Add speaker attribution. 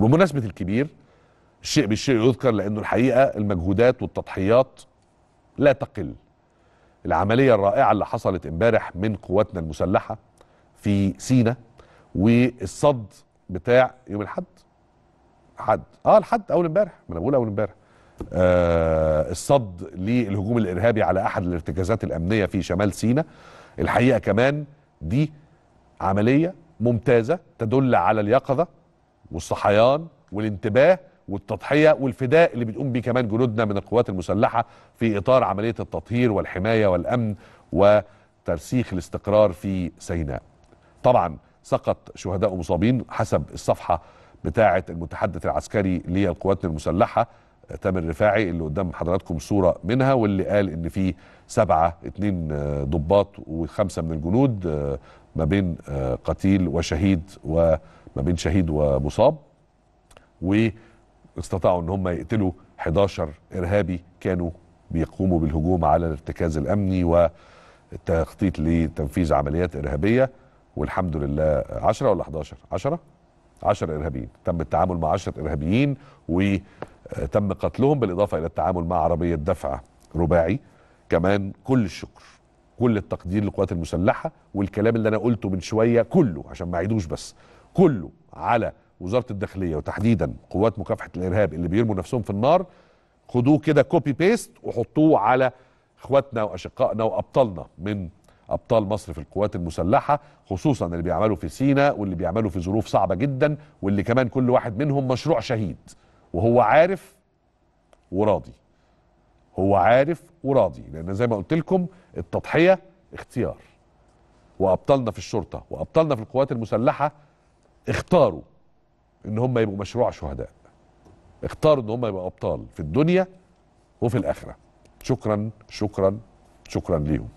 Speaker 1: بمناسبة الكبير الشيء بالشيء يذكر لأنه الحقيقة المجهودات والتضحيات لا تقل العملية الرائعة اللي حصلت امبارح من قواتنا المسلحة في سينا والصد بتاع يوم الحد حد اه الحد اول امبارح ما انا بقول اول امبارح آه الصد للهجوم الارهابي على احد الارتكازات الامنيه في شمال سينا الحقيقه كمان دي عمليه ممتازه تدل على اليقظه والصحيان والانتباه والتضحية والفداء اللي بتقوم بيه كمان جنودنا من القوات المسلحة في إطار عملية التطهير والحماية والأمن وترسيخ الاستقرار في سيناء طبعا سقط شهداء ومصابين حسب الصفحة بتاعة المتحدث العسكري للقوات المسلحة تامر رفاعي اللي قدام حضراتكم صورة منها واللي قال ان في سبعة اتنين آه، ضباط وخمسة من الجنود آه، ما بين آه، قتيل وشهيد و ما بين شهيد ومصاب واستطاعوا ان هم يقتلوا 11 ارهابي كانوا بيقوموا بالهجوم على الارتكاز الامني والتخطيط لتنفيذ عمليات ارهابيه والحمد لله 10 ولا 11 10 10 ارهابيين تم التعامل مع 10 ارهابيين وتم قتلهم بالاضافه الى التعامل مع عربيه دفع رباعي كمان كل الشكر كل التقدير للقوات المسلحه والكلام اللي انا قلته من شويه كله عشان ما اعيدوش بس كله على وزاره الداخليه وتحديدا قوات مكافحه الارهاب اللي بيرموا نفسهم في النار خدوه كده كوبي بيست وحطوه على اخواتنا واشقائنا وابطالنا من ابطال مصر في القوات المسلحه خصوصا اللي بيعملوا في سيناء واللي بيعملوا في ظروف صعبه جدا واللي كمان كل واحد منهم مشروع شهيد وهو عارف وراضي هو عارف وراضي لان زي ما قلت لكم التضحيه اختيار وابطالنا في الشرطه وابطالنا في القوات المسلحه اختاروا ان هم يبقوا مشروع شهداء اختاروا ان هم يبقوا ابطال في الدنيا وفي الاخره شكرا شكرا شكرا ليهم